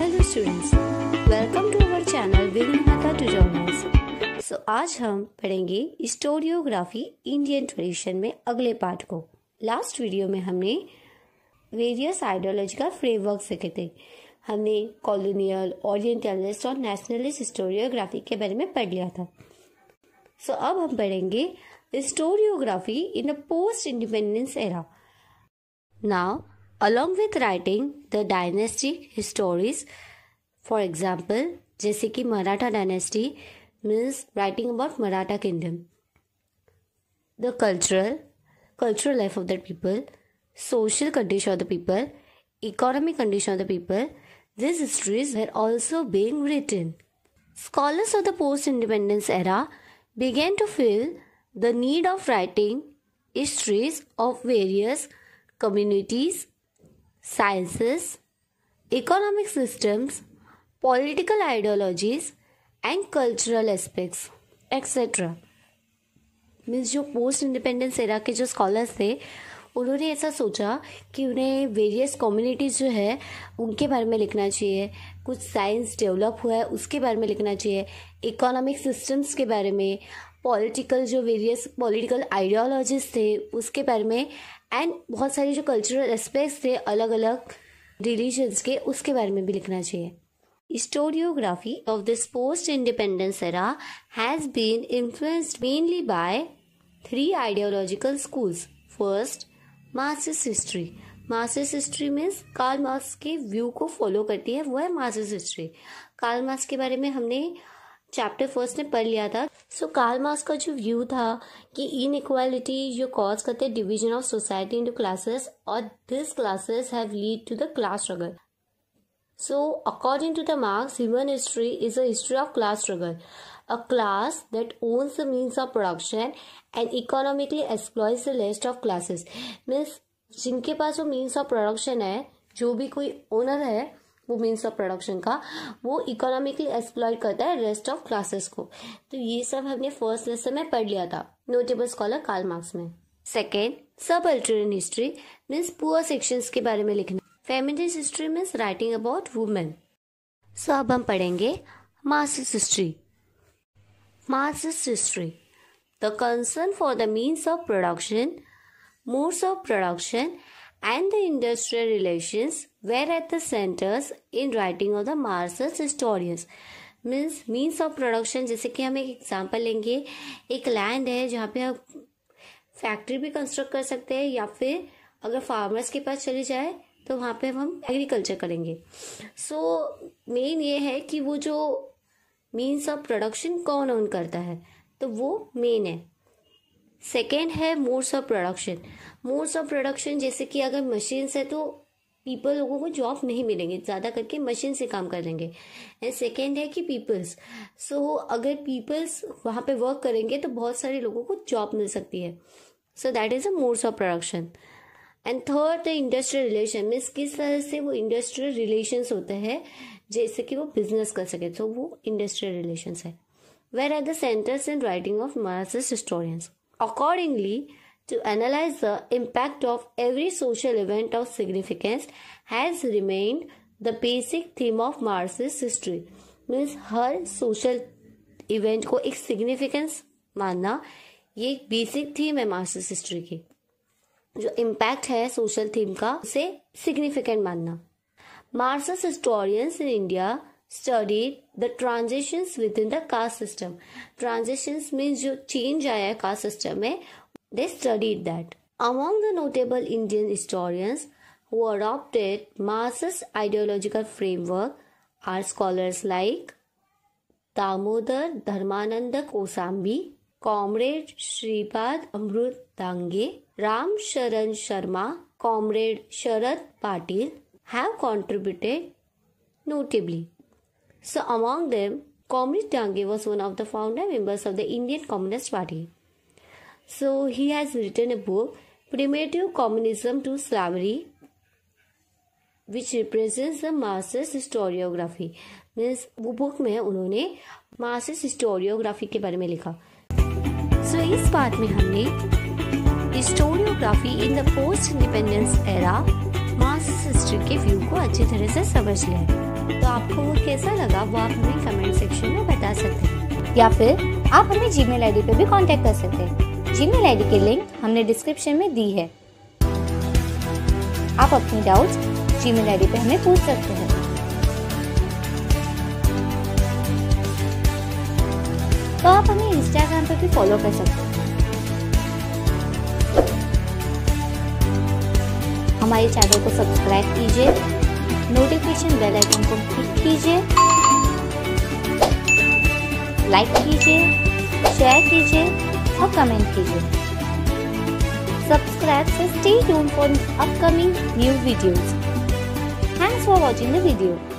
Hello students welcome to our channel माता टू जॉनर्स सो आज हम पढ़ेंगे स्टोरियोग्राफी इंडियन ट्रेडिशन में अगले पार्ट को लास्ट वीडियो में हमने वेरियस आइडियोलॉजिकल फ्रेमवर्क सीखे थे हमने कॉलोनियल ओरिएंटलिस्ट और नेशनलिस्ट स्टोरियोग्राफी के बारे में पढ़ लिया था सो so, अब हम पढ़ेंगे historiography in a post independence era now Along with writing the dynastic histories, for example, जैसे Maratha dynasty means writing about Maratha kingdom. The cultural, cultural life of the people, social condition of the people, economic condition of the people, these histories were also being written. Scholars of the post-independence era began to feel the need of writing histories of various communities sciences, economic systems, political ideologies, and cultural aspects, etc. Means जो post independence era के जो scholars थे उन्होंने ऐसा सोचा कि उन्हें various communities जो है उनके बारे में लिखना चाहिए कुछ साइंस डेवलप हुआ है उसके बारे में लिखना चाहिए इकोनॉमिक सिस्टम्स के बारे में पॉलिटिकल जो वेरियस पॉलिटिकल आइडियोलॉजीज थे उसके बारे में एंड बहुत सारे जो कल्चरल एस्पेक्ट्स थे अलग अलग रिलीजन्स के उसके बारे में भी लिखना चाहिए historiography of the post independence era has been influenced mainly by three ideological schools first Marxist history Marxist history means Karl Marx के व्यू को फॉलो करती है वो है मार्सिस हिस्ट्री कार्ल मार्क्स के बारे में हमने चैप्टर फर्स्ट ने पढ़ लिया था सो कार्ल मार्क्स का जो व्यू था कि इन इक्वालिटी जो कॉज करते हैं division of society into classes और this classes have lead to the class struggle so according to the Marx human history is a history of class struggle a class that owns the means of production and economically exploits the least of classes means जिनके पास वो means of production है जो भी कोई owner है वो means of production का वो इकोनॉमिकली एक्सप्लॉय करता है रेस्ट ऑफ क्लासेस को तो ये सब हमने फर्स्ट लेसन में पढ़ लिया था नोटेबल स्कॉलर कार्ल मार्क्स में second subaltern history means poor sections के बारे में लिखना feminist history means writing about women so अब हम पढ़ेंगे Marxist history Marxist history the concern for the means of production modes of production and the industrial relations were at the centers in writing of the Marcus historians. Means means of production जैसे कि हम एक example लेंगे एक land है जहाँ पे आप फैक्ट्री भी कंस्ट्रक्ट कर सकते हैं या फिर अगर फार्मर्स के पास चले जाए तो वहाँ पे हम एग्रीकल्चर करेंगे सो so, मेन ये है कि वो जो मीन्स ऑफ प्रोडक्शन कौन ऑन करता है तो वो मेन है सेकेंड है modes of production modes of production जैसे कि अगर मशीन्स है तो पीपल लोगों को जॉब नहीं मिलेंगे ज़्यादा करके मशीन से काम कर लेंगे एंड सेकेंड है कि पीपल्स सो so, अगर पीपल्स वहाँ पे वर्क करेंगे तो बहुत सारे लोगों को जॉब मिल सकती है so that is a modes of production and third है इंडस्ट्रियल रिलेशन मीन्स किस तरह से वो इंडस्ट्रियल रिलेशन होते हैं जैसे कि वो बिजनेस कर सके तो so, वो इंडस्ट्रियल रिलेशन है where are the centres and writing of Maharashtra historians Accordingly, to analyze the impact of every social event of significance has remained the basic theme of Mars's history. Means, हर social event को एक significance मानना ये basic theme theme है मास्टर्स history की जो impact है सोशल थीम का उसे सिग्निफिकेंट मानना Marxist historians in India studied the transition within the caste system transition means जो चेंज आया है कास्ट सिस्टम में they studied that among the notable Indian historians who adopted मासस ideological framework are scholars like Damodar Dharmanand Kosambi comrade Shripad Amrit Dange Ram Sharan Sharma comrade Sharad Patil have contributed notably So among them, Comrade Dange was one of the founder members of the Indian Communist Party. So he has written a book, Primitive Communism to Slavery, which represents the Marxist historiography. Means, वो book में उन्होंने मार्सिस historiography के बारे में लिखा सो so, इस बात में हमने historiography in the post independence era Marxist history के व्यू को अच्छी तरह से समझ लिया तो आपको वो कैसा लगा वो आप हमें कमेंट सेक्शन में बता सकते हैं या फिर आप हमें जी मेल पे भी कॉन्टेक्ट कर सकते हैं जी मेल की लिंक हमने डिस्क्रिप्शन में दी है आप अपने डाउट जी मेल पे हमें पूछ सकते हैं तो आप हमें इंस्टाग्राम पर भी फॉलो कर सकते हैं हमारे चैनल को सब्सक्राइब कीजिए नोटिफिकेशन बेल आइकन को क्लिक कीजिए लाइक कीजिए शेयर कीजिए और कमेंट कीजिए सब्सक्राइब से stay tuned for upcoming new videos thanks for watching the video